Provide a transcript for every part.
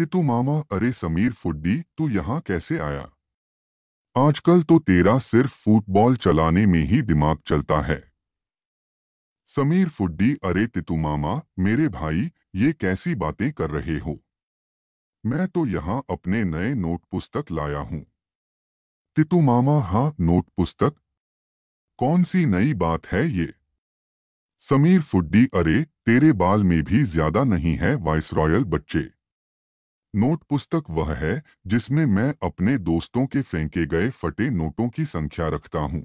ते मामा अरे समीर फुड्डी तू यहाँ कैसे आया आजकल तो तेरा सिर्फ फुटबॉल चलाने में ही दिमाग चलता है समीर फुड्डी अरे तितु मामा मेरे भाई ये कैसी बातें कर रहे हो मैं तो यहाँ अपने नए नोट पुस्तक लाया हूँ तितु मामा हाँ नोट पुस्तक कौन सी नई बात है ये समीर फुड्डी अरे तेरे बाल में भी ज्यादा नहीं है वाइस रॉयल बच्चे नोट पुस्तक वह है जिसमें मैं अपने दोस्तों के फेंके गए फटे नोटों की संख्या रखता हूं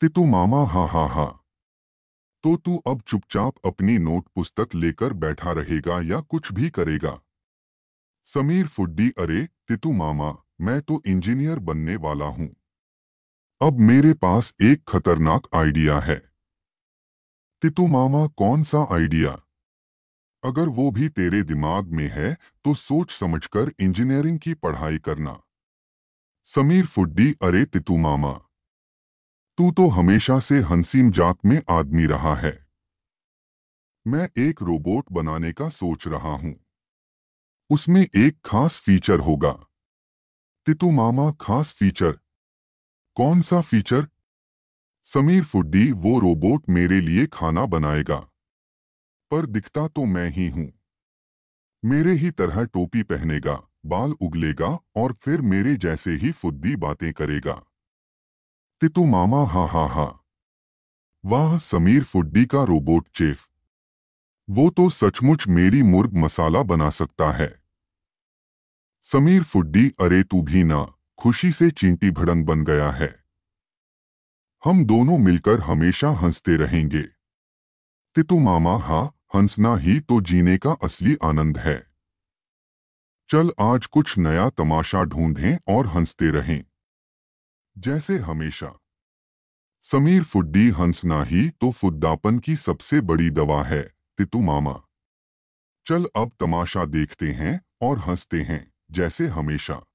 तितु मामा हा हा हा तो तू अब चुपचाप अपनी नोट पुस्तक लेकर बैठा रहेगा या कुछ भी करेगा समीर फुड्डी अरे तितु मामा मैं तो इंजीनियर बनने वाला हूं अब मेरे पास एक खतरनाक आइडिया है तितु मामा कौन सा आइडिया अगर वो भी तेरे दिमाग में है तो सोच समझकर इंजीनियरिंग की पढ़ाई करना समीर फुड्डी अरे तितु मामा तू तो हमेशा से हंसीम जात में आदमी रहा है मैं एक रोबोट बनाने का सोच रहा हूं उसमें एक खास फीचर होगा तितु मामा खास फीचर कौन सा फीचर समीर फुड्डी वो रोबोट मेरे लिए खाना बनाएगा पर दिखता तो मैं ही हूं मेरे ही तरह टोपी पहनेगा बाल उगलेगा और फिर मेरे जैसे ही फुद्दी बातें करेगा तितु मामा हा हा हा वाह समीर फुड्डी का रोबोट चेफ वो तो सचमुच मेरी मुर्ग मसाला बना सकता है समीर फुड्डी अरे तू भी ना खुशी से चींटी भड़ंग बन गया है हम दोनों मिलकर हमेशा हंसते रहेंगे तितु मामा हा हंसना ही तो जीने का असली आनंद है चल आज कुछ नया तमाशा ढूंढें और हंसते रहें जैसे हमेशा समीर फुड्डी हंसना ही तो फुद्दापन की सबसे बड़ी दवा है तितु मामा चल अब तमाशा देखते हैं और हंसते हैं जैसे हमेशा